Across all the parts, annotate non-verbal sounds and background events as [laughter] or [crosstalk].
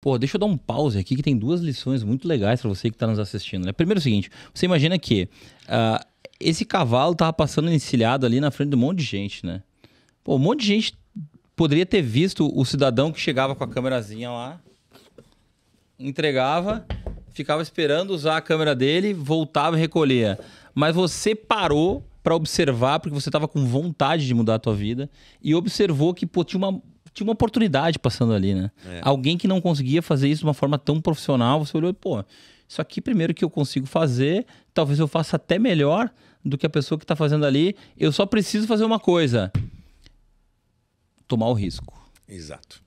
Pô, deixa eu dar um pause aqui que tem duas lições muito legais para você que está nos assistindo. Né? Primeiro é o seguinte: você imagina que uh, esse cavalo tava passando encilhado ali na frente de um monte de gente, né? Pô, um monte de gente poderia ter visto o cidadão que chegava com a câmerazinha lá, entregava, ficava esperando usar a câmera dele, voltava e recolhia. Mas você parou para observar porque você tava com vontade de mudar a tua vida e observou que pô, tinha uma tinha uma oportunidade passando ali, né? É. Alguém que não conseguia fazer isso de uma forma tão profissional, você olhou e, pô, isso aqui primeiro que eu consigo fazer, talvez eu faça até melhor do que a pessoa que está fazendo ali. Eu só preciso fazer uma coisa: tomar o risco. Exato.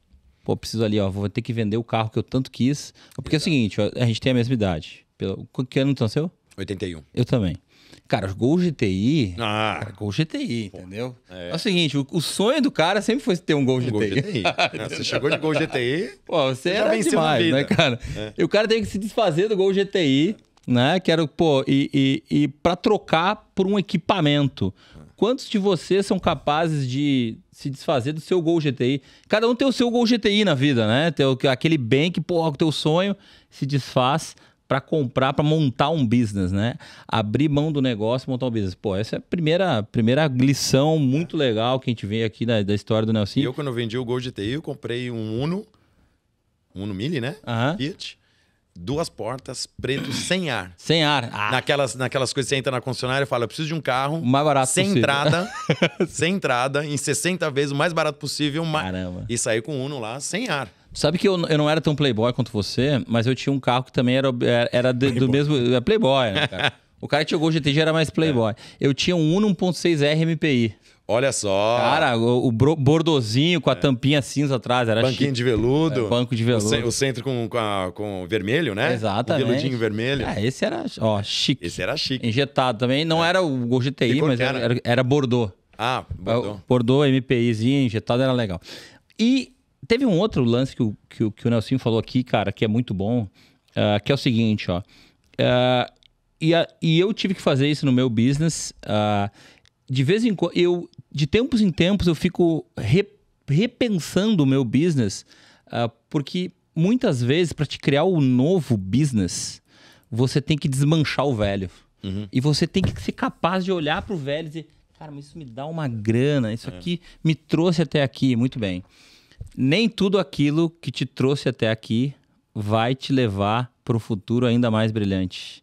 Pô, preciso ali, ó, vou ter que vender o carro que eu tanto quis. Porque Exato. é o seguinte, ó, a gente tem a mesma idade. Pelo... Que ano tu nasceu? 81. Eu também. Cara, os gols GTI. Ah. Cara, gol GTI, Pô. entendeu? É. é. o seguinte, o, o, sonho do cara sempre foi ter um gol um GTI. Gol GTI. é, [laughs] você chegou de gol GTI. Pô, você, você era demais, né, cara? É. E o cara teve que se desfazer do gol GTI, né? Quero, pô, e, e, e pra trocar por um equipamento. Quantos de vocês são capazes de se desfazer do seu gol GTI? Cada um tem o seu gol GTI na vida, né? Tem aquele bem que, porra, o teu sonho se desfaz para comprar, para montar um business, né? Abrir mão do negócio montar um business. Pô, essa é a primeira, primeira lição muito legal que a gente vê aqui da, da história do Nelson. E eu, quando eu vendi o Gold GTI, eu comprei um Uno, um Uno Mini, né? Uhum. Fiat duas portas, preto, [coughs] sem ar. Sem ar. Ah. Naquelas, naquelas coisas que você entra na concessionária e fala, eu preciso de um carro... Mais barato Sem possível. entrada, [laughs] sem entrada, em 60 vezes, o mais barato possível. Caramba. Ma... E sair com o Uno lá, sem ar. Sabe que eu, eu não era tão playboy quanto você, mas eu tinha um carro que também era, era de, do mesmo. é playboy, né, cara? [laughs] O cara que jogou o GT já era mais playboy. É. Eu tinha um Uno 1.6R MPI. Olha só. Cara, o, o bordozinho com a é. tampinha cinza atrás. Era Banquinho chique. de veludo. É, banco de veludo. O, ce, o centro com, com, a, com, vermelho, né? Exatamente. O veludinho vermelho. É, esse era ó, chique. Esse era chique. Injetado também. Não é. era o GTI, mas era, era, era Bordeaux. Ah, Bordeaux. É, Bordeaux, MPIzinho, injetado era legal. E Teve um outro lance que o, que, que o Nelson falou aqui, cara, que é muito bom, uh, que é o seguinte, ó. Uh, e, a, e eu tive que fazer isso no meu business. Uh, de vez em quando, eu, de tempos em tempos, eu fico re, repensando o meu business, porque muitas vezes, para te criar o um novo business, você tem que desmanchar o velho. Uhum. E você tem que ser capaz de olhar para o velho e dizer, cara, mas isso me dá uma grana, isso é. aqui me trouxe até aqui, muito bem nem tudo aquilo que te trouxe até aqui vai te levar para um futuro ainda mais brilhante.